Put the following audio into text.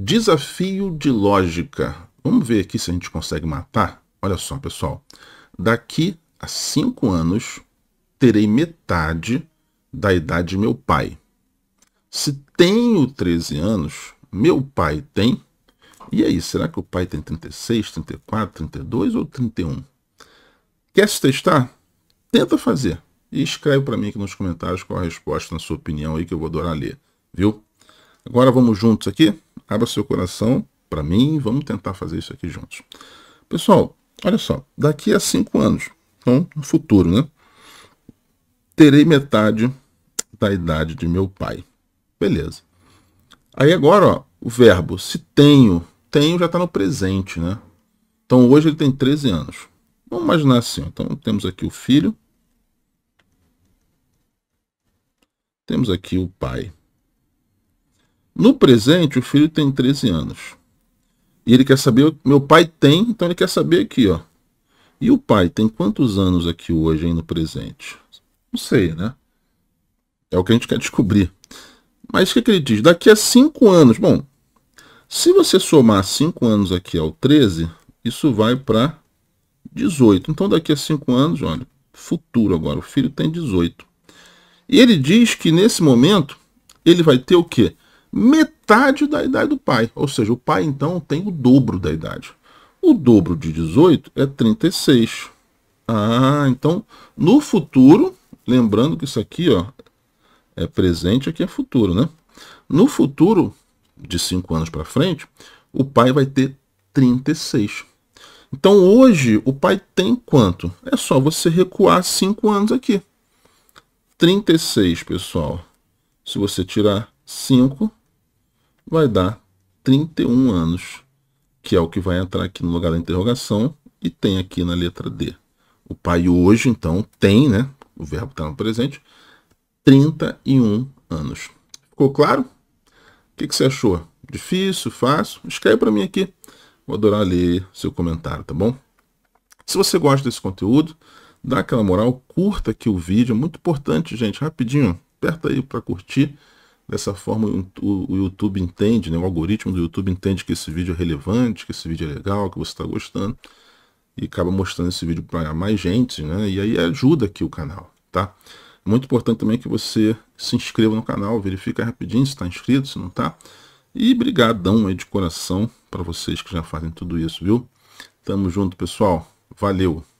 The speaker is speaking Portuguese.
Desafio de lógica. Vamos ver aqui se a gente consegue matar. Olha só, pessoal. Daqui a cinco anos, terei metade da idade de meu pai. Se tenho 13 anos, meu pai tem. E aí, será que o pai tem 36, 34, 32 ou 31? Quer se testar? Tenta fazer. E escreve para mim aqui nos comentários qual a resposta, na sua opinião aí, que eu vou adorar ler. Viu? Agora vamos juntos aqui abra seu coração para mim, vamos tentar fazer isso aqui juntos. Pessoal, olha só, daqui a cinco anos, então no futuro, né? Terei metade da idade de meu pai. Beleza. Aí agora, ó, o verbo se tenho, tenho já está no presente, né? Então hoje ele tem 13 anos. Vamos imaginar assim, então temos aqui o filho, temos aqui o pai. No presente, o filho tem 13 anos. E ele quer saber, meu pai tem, então ele quer saber aqui, ó. E o pai tem quantos anos aqui hoje, hein, no presente? Não sei, né? É o que a gente quer descobrir. Mas o que, que ele diz? Daqui a 5 anos. Bom, se você somar 5 anos aqui ao 13, isso vai para 18. Então daqui a 5 anos, olha, futuro agora, o filho tem 18. E ele diz que nesse momento ele vai ter o quê? metade da idade do pai. Ou seja, o pai então tem o dobro da idade. O dobro de 18 é 36. Ah, então no futuro, lembrando que isso aqui ó, é presente, aqui é futuro, né? No futuro, de 5 anos para frente, o pai vai ter 36. Então hoje o pai tem quanto? É só você recuar 5 anos aqui. 36, pessoal. Se você tirar 5, vai dar 31 anos, que é o que vai entrar aqui no lugar da interrogação e tem aqui na letra D. O pai hoje, então, tem, né? O verbo está no presente, 31 anos. Ficou claro? O que, que você achou? Difícil? Fácil? Escreve para mim aqui. Vou adorar ler seu comentário, tá bom? Se você gosta desse conteúdo, dá aquela moral, curta aqui o vídeo. É muito importante, gente. Rapidinho, aperta aí para curtir Dessa forma, o, YouTube entende, né, o algoritmo do YouTube entende que esse vídeo é relevante, que esse vídeo é legal, que você está gostando. E acaba mostrando esse vídeo para mais gente, né? E aí ajuda aqui o canal, tá? Muito importante também que você se inscreva no canal, verifica rapidinho se está inscrito, se não está. E brigadão aí de coração para vocês que já fazem tudo isso, viu? Tamo junto, pessoal. Valeu!